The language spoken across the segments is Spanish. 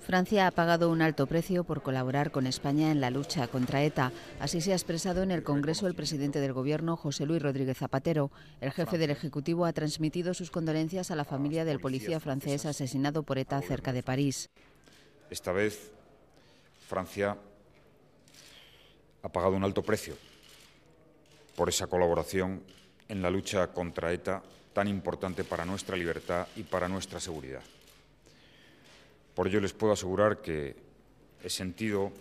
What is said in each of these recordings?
Francia ha pagado un alto precio por colaborar con España en la lucha contra ETA. Así se ha expresado en el Congreso el presidente del Gobierno, José Luis Rodríguez Zapatero. El jefe del Ejecutivo ha transmitido sus condolencias a la familia del policía francés asesinado por ETA cerca de París. Esta vez Francia ha pagado un alto precio por esa colaboración en la lucha contra ETA tan importante para nuestra libertad y para nuestra seguridad. Por ello les puedo asegurar que he sentido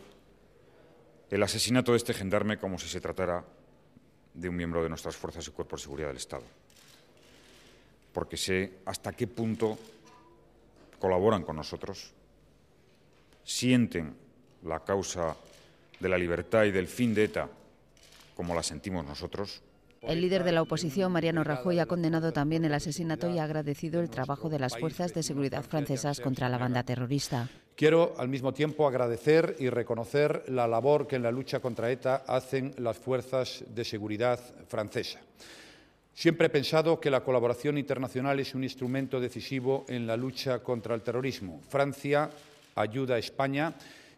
el asesinato de este gendarme como si se tratara de un miembro de nuestras fuerzas y cuerpos de seguridad del Estado. Porque sé hasta qué punto colaboran con nosotros, sienten la causa de la libertad y del fin de ETA como la sentimos nosotros el líder de la oposición, Mariano Rajoy, ha condenado también el asesinato y ha agradecido el trabajo de las fuerzas de seguridad francesas contra la banda terrorista. Quiero al mismo tiempo agradecer y reconocer la labor que en la lucha contra ETA hacen las fuerzas de seguridad francesa. Siempre he pensado que la colaboración internacional es un instrumento decisivo en la lucha contra el terrorismo. Francia ayuda a España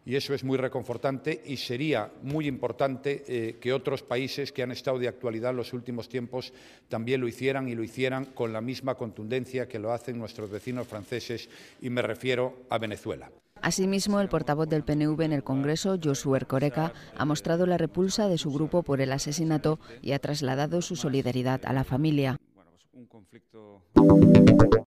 y eso es muy reconfortante y sería muy importante eh, que otros países que han estado de actualidad en los últimos tiempos también lo hicieran y lo hicieran con la misma contundencia que lo hacen nuestros vecinos franceses y me refiero a Venezuela. Asimismo, el portavoz del PNV en el Congreso, Josué Coreca, ha mostrado la repulsa de su grupo por el asesinato y ha trasladado su solidaridad a la familia. Pues